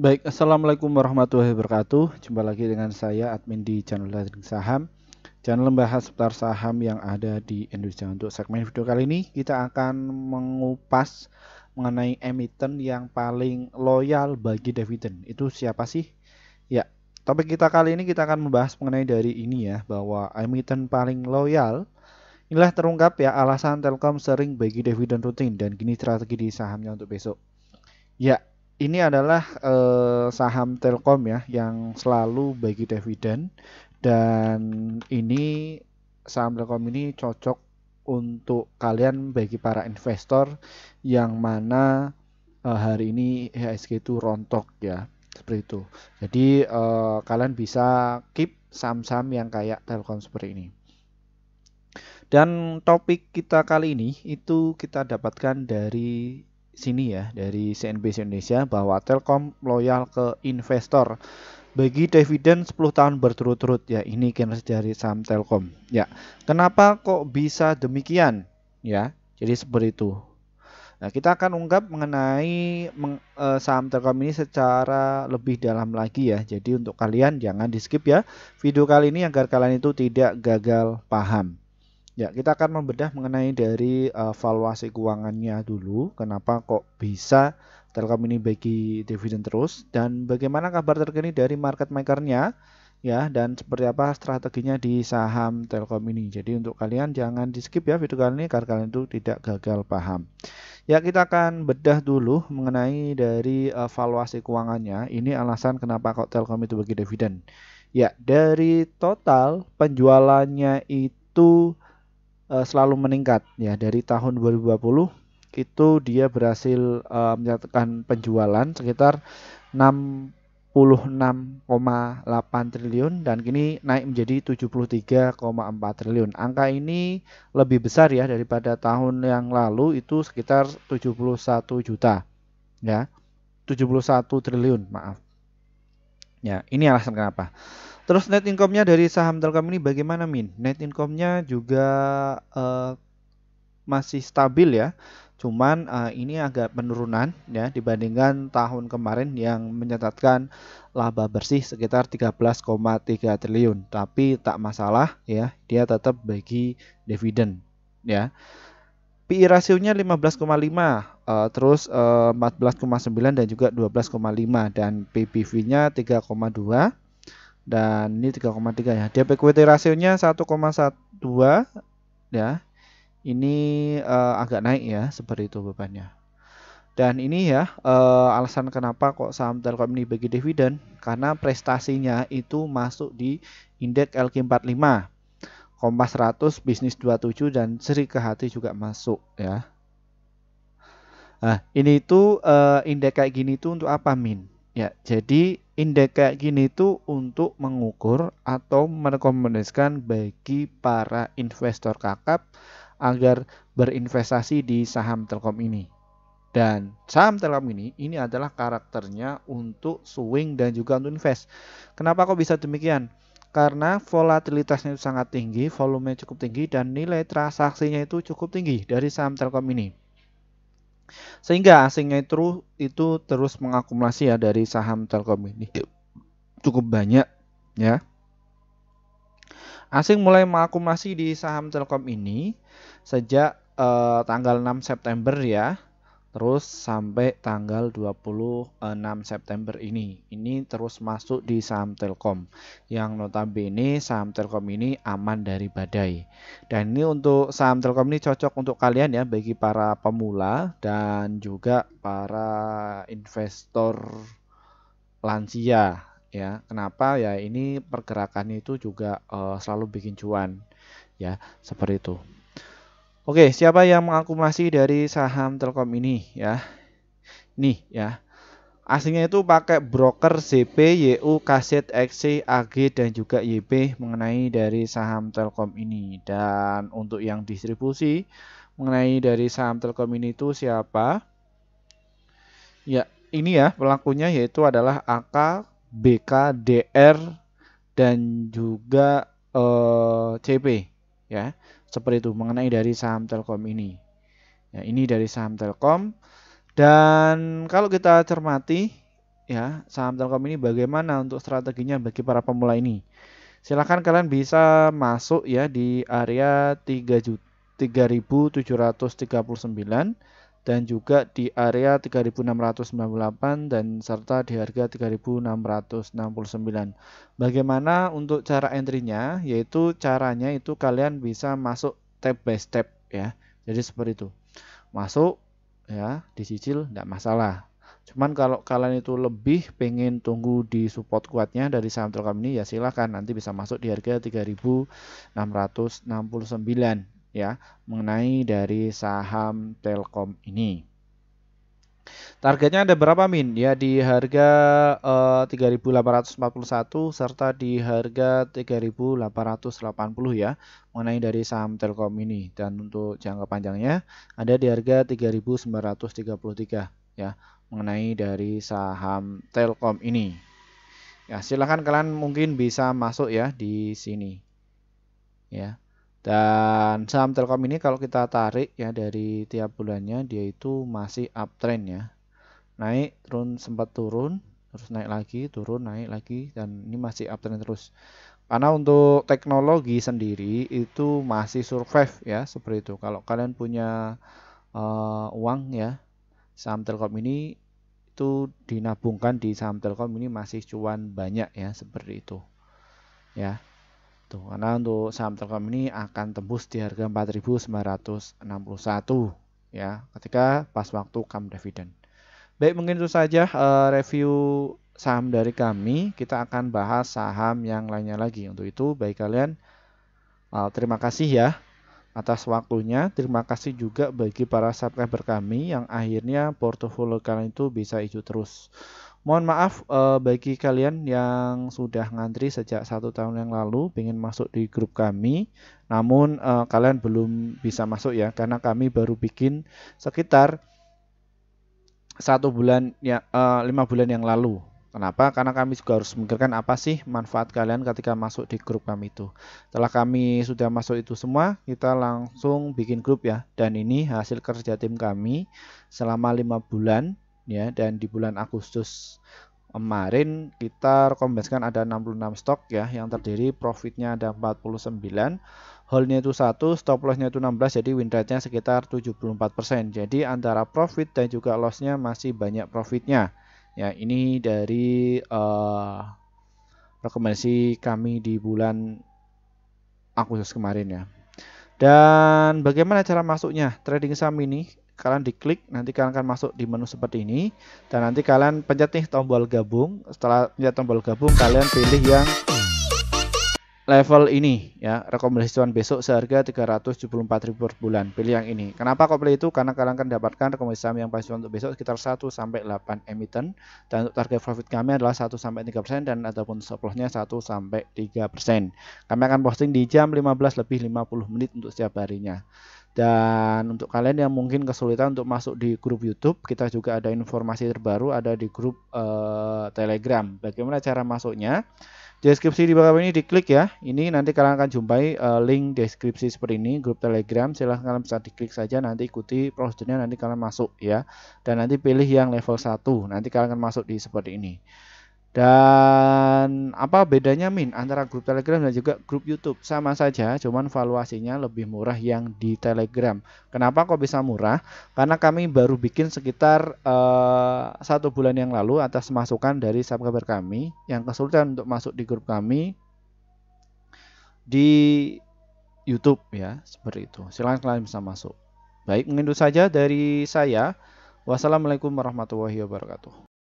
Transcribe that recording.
Baik, Assalamualaikum warahmatullahi wabarakatuh. Jumpa lagi dengan saya, admin di channel Trading Saham. Channel membahas seputar saham yang ada di Indonesia. Untuk segmen video kali ini, kita akan mengupas mengenai emiten yang paling loyal bagi dividen. Itu siapa sih? Ya, topik kita kali ini kita akan membahas mengenai dari ini ya, bahwa emiten paling loyal Inilah terungkap ya alasan Telkom sering bagi dividen rutin dan gini strategi di sahamnya untuk besok. Ya, ini adalah eh, saham Telkom ya yang selalu bagi dividen dan ini saham Telkom ini cocok untuk kalian bagi para investor yang mana eh, hari ini IHSG itu rontok ya seperti itu. Jadi eh, kalian bisa keep saham-saham yang kayak Telkom seperti ini. Dan topik kita kali ini itu kita dapatkan dari sini ya dari CNBC Indonesia bahwa Telkom loyal ke investor bagi dividen 10 tahun berturut-turut ya ini kinerja dari saham Telkom ya kenapa kok bisa demikian ya jadi seperti itu nah kita akan ungkap mengenai meng, e, saham Telkom ini secara lebih dalam lagi ya jadi untuk kalian jangan di skip ya video kali ini agar kalian itu tidak gagal paham Ya, kita akan membedah mengenai dari uh, valuasi keuangannya dulu. Kenapa kok bisa Telkom ini bagi dividen terus dan bagaimana kabar terkini dari market makernya ya dan seperti apa strateginya di saham Telkom ini. Jadi untuk kalian jangan di skip ya video kali ini karena kalian itu tidak gagal paham. Ya kita akan bedah dulu mengenai dari uh, valuasi keuangannya. Ini alasan kenapa kok Telkom itu bagi dividen. Ya, dari total penjualannya itu Eh, selalu meningkat ya dari tahun 2020 itu dia berhasil uh, menyatakan penjualan sekitar 66,8 triliun dan kini naik menjadi 73,4 triliun. Angka ini lebih besar ya daripada tahun yang lalu itu sekitar 71 juta. Ya. 71 triliun, maaf. Ya, ini alasan kenapa. Terus net income-nya dari saham Telkom ini bagaimana Min? Net income-nya juga uh, masih stabil ya. Cuman uh, ini agak penurunan ya dibandingkan tahun kemarin yang mencatatkan laba bersih sekitar 13,3 triliun. Tapi tak masalah ya, dia tetap bagi dividen ya. PI rasionya 15,5, uh, terus uh, eh, 14,9 dan juga 12,5 dan PBV-nya 3,2 dan ini 3,3 ya. Debt equity rasionya 1,12 ya. Ini uh, agak naik ya seperti itu bebannya. Dan ini ya uh, alasan kenapa kok saham Telkom ini bagi dividen karena prestasinya itu masuk di indeks LQ45. Kompas 100, bisnis 27 dan Sri Kehati juga masuk ya. Nah, ini itu uh, eh, indeks kayak gini itu untuk apa, Min? Ya, jadi indeks kayak gini itu untuk mengukur atau merekomendasikan bagi para investor kakap agar berinvestasi di saham Telkom ini. Dan saham Telkom ini ini adalah karakternya untuk swing dan juga untuk invest. Kenapa kok bisa demikian? Karena volatilitasnya itu sangat tinggi, volume cukup tinggi dan nilai transaksinya itu cukup tinggi dari saham Telkom ini. Sehingga asingnya itu, itu terus mengakumulasi ya dari saham Telkom ini cukup banyak ya. Asing mulai mengakumulasi di saham Telkom ini sejak eh, tanggal 6 September ya terus sampai tanggal 26 September ini. Ini terus masuk di saham Telkom yang notabene saham Telkom ini aman dari badai. Dan ini untuk saham Telkom ini cocok untuk kalian ya bagi para pemula dan juga para investor lansia ya. Kenapa ya ini pergerakan itu juga uh, selalu bikin cuan ya seperti itu. Oke, siapa yang mengakumulasi dari saham Telkom ini ya? Nih ya. Aslinya itu pakai broker CP, YU, Kaset, XC, AG dan juga YP mengenai dari saham Telkom ini. Dan untuk yang distribusi mengenai dari saham Telkom ini itu siapa? Ya, ini ya pelakunya yaitu adalah AK, BK, DR dan juga eh, CP ya seperti itu mengenai dari saham Telkom ini. Ya, ini dari saham Telkom dan kalau kita cermati ya saham Telkom ini bagaimana untuk strateginya bagi para pemula ini. Silahkan kalian bisa masuk ya di area 3739 dan juga di area 3698 dan serta di harga 3669. Bagaimana untuk cara entry-nya? Yaitu caranya itu kalian bisa masuk step by step ya. Jadi seperti itu. Masuk ya, dicicil tidak masalah. Cuman kalau kalian itu lebih pengen tunggu di support kuatnya dari saham telkom ini ya silahkan nanti bisa masuk di harga 3669 ya mengenai dari saham Telkom ini. Targetnya ada berapa min? Ya di harga eh, 3.841 serta di harga 3.880 ya mengenai dari saham Telkom ini dan untuk jangka panjangnya ada di harga 3.933 ya mengenai dari saham Telkom ini. Ya, silahkan kalian mungkin bisa masuk ya di sini. Ya. Dan saham Telkom ini kalau kita tarik ya dari tiap bulannya dia itu masih uptrend ya. Naik, turun, sempat turun, terus naik lagi, turun, naik lagi dan ini masih uptrend terus. Karena untuk teknologi sendiri itu masih survive ya seperti itu. Kalau kalian punya uh, uang ya saham Telkom ini itu dinabungkan di saham Telkom ini masih cuan banyak ya seperti itu. Ya gitu. karena untuk saham Telkom ini akan tembus di harga 4.961 ya, ketika pas waktu come dividen. Baik, mungkin itu saja uh, review saham dari kami. Kita akan bahas saham yang lainnya lagi. Untuk itu, baik kalian uh, terima kasih ya atas waktunya. Terima kasih juga bagi para subscriber kami yang akhirnya portofolio kalian itu bisa hijau terus. Mohon maaf eh, bagi kalian yang sudah ngantri sejak satu tahun yang lalu ingin masuk di grup kami, namun eh, kalian belum bisa masuk ya karena kami baru bikin sekitar satu bulan ya eh, lima bulan yang lalu. Kenapa? Karena kami juga harus memikirkan apa sih manfaat kalian ketika masuk di grup kami itu. Setelah kami sudah masuk itu semua, kita langsung bikin grup ya. Dan ini hasil kerja tim kami selama lima bulan ya dan di bulan Agustus kemarin kita rekomendasikan ada 66 stok ya yang terdiri profitnya ada 49 holdnya itu 1 stop lossnya itu 16 jadi win rate nya sekitar 74% jadi antara profit dan juga lossnya masih banyak profitnya ya ini dari uh, rekomendasi kami di bulan Agustus kemarin ya dan bagaimana cara masuknya trading saham ini kalian diklik, nanti kalian akan masuk di menu seperti ini dan nanti kalian pencet nih tombol gabung. Setelah pencet tombol gabung, kalian pilih yang level ini ya, rekomendasi cuan besok seharga 374.000 per bulan. Pilih yang ini. Kenapa kok pilih itu? Karena kalian akan dapatkan rekomendasi saham yang pasti untuk besok sekitar 1 sampai 8 emiten dan untuk target profit kami adalah 1 sampai 3% dan ataupun stop loss 1 sampai 3%. Kami akan posting di jam 15 lebih 50 menit untuk setiap harinya. Dan untuk kalian yang mungkin kesulitan untuk masuk di grup YouTube, kita juga ada informasi terbaru ada di grup uh, Telegram. Bagaimana cara masuknya? Deskripsi di bawah ini diklik ya. Ini nanti kalian akan jumpai uh, link deskripsi seperti ini grup Telegram. Silahkan kalian bisa diklik saja nanti ikuti prosedurnya nanti kalian masuk ya. Dan nanti pilih yang level 1. Nanti kalian akan masuk di seperti ini. Dan apa bedanya Min antara grup Telegram dan juga grup YouTube? Sama saja, cuman valuasinya lebih murah yang di Telegram. Kenapa kok bisa murah? Karena kami baru bikin sekitar uh, satu bulan yang lalu atas masukan dari subscriber kami yang kesulitan untuk masuk di grup kami di YouTube ya, seperti itu. Silahkan kalian bisa masuk. Baik, mungkin itu saja dari saya. Wassalamualaikum warahmatullahi wabarakatuh.